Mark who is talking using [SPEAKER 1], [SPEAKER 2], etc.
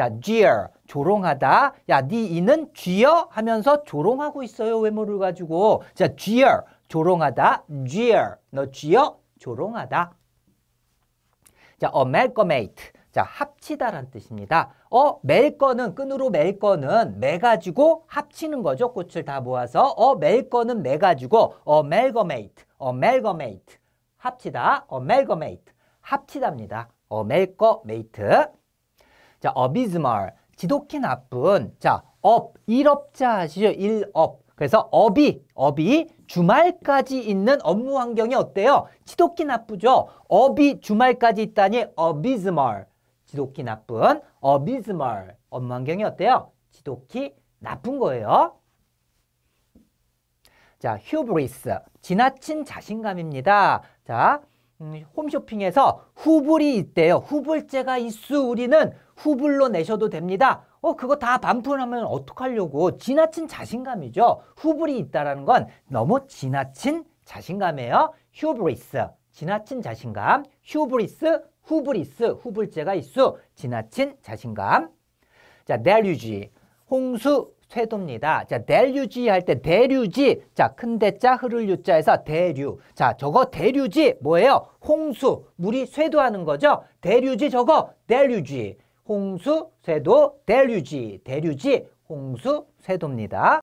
[SPEAKER 1] 자, jeer, 조롱하다. 야, 네 이는 쥐어 하면서 조롱하고 있어요. 외모를 가지고. 자, jeer, 조롱하다. jeer, 너 쥐어? 조롱하다. 자, amalgamate. 자, 합치다란 뜻입니다. 어, 멜 거는, 끈으로 멜 거는 매가지고 합치는 거죠. 꽃을 다 모아서. 어, 멜 거는 매가지고, 어, 멜거메이트, 어, 멜거메이트. 합치다, 어, 멜거메이트. 합치답니다. 어, 멜거메이트. 자, abysmal. 지독히 나쁜. 자, 업. 일업자 아시죠? 일업. 그래서 업이, 업이 주말까지 있는 업무 환경이 어때요? 지독히 나쁘죠? 업이 주말까지 있다니 abysmal. 지독히 나쁜 abysmal. 업무 환경이 어때요? 지독히 나쁜 거예요. 자, hubris. 지나친 자신감입니다. 자, 음, 홈쇼핑에서 후불이 있대요. 후불제가 있수 우리는 후불로 내셔도 됩니다. 어 그거 다 반품하면 어떡하려고 지나친 자신감이죠. 후불이 있다라는 건 너무 지나친 자신감이에요. 휴브리스 지나친 자신감 휴브리스 후브리스 후불제가 있수 지나친 자신감 자 내류지 홍수 쇄도입니다. 자, 대류지 할 때 대류지. 자, 큰 대자 흐를 유자에서 대류. 자, 저거 대류지 뭐예요? 홍수. 물이 쇄도하는 거죠. 대류지 저거 대류지. 홍수, 쇄도, 대류지. 대류지, 홍수, 쇄도입니다.